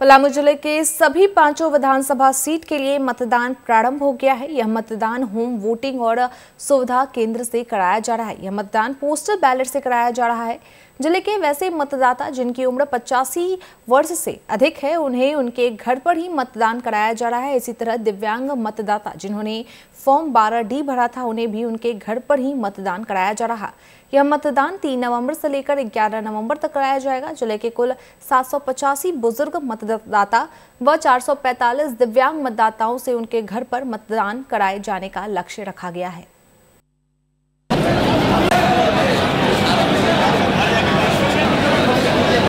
पलामू जिले के सभी पांचों विधानसभा सीट के लिए मतदान प्रारंभ हो गया है यह मतदान होम वोटिंग और सुविधा केंद्र से कराया जा रहा है यह मतदान पोस्टल बैलेट से कराया जा रहा है जिले के वैसे मतदाता जिनकी उम्र पचासी वर्ष से अधिक है उन्हें उनके घर पर ही मतदान कराया जा रहा है इसी तरह दिव्यांग मतदाता जिन्होंने फॉर्म बारह डी भरा था उन्हें भी उनके घर पर ही मतदान कराया जा रहा यह मतदान तीन नवंबर से लेकर ग्यारह नवंबर तक कराया जाएगा जिले के कुल सात बुजुर्ग मतदान मतदाता व 445 दिव्यांग मतदाताओं से उनके घर पर मतदान कराए जाने का लक्ष्य रखा गया है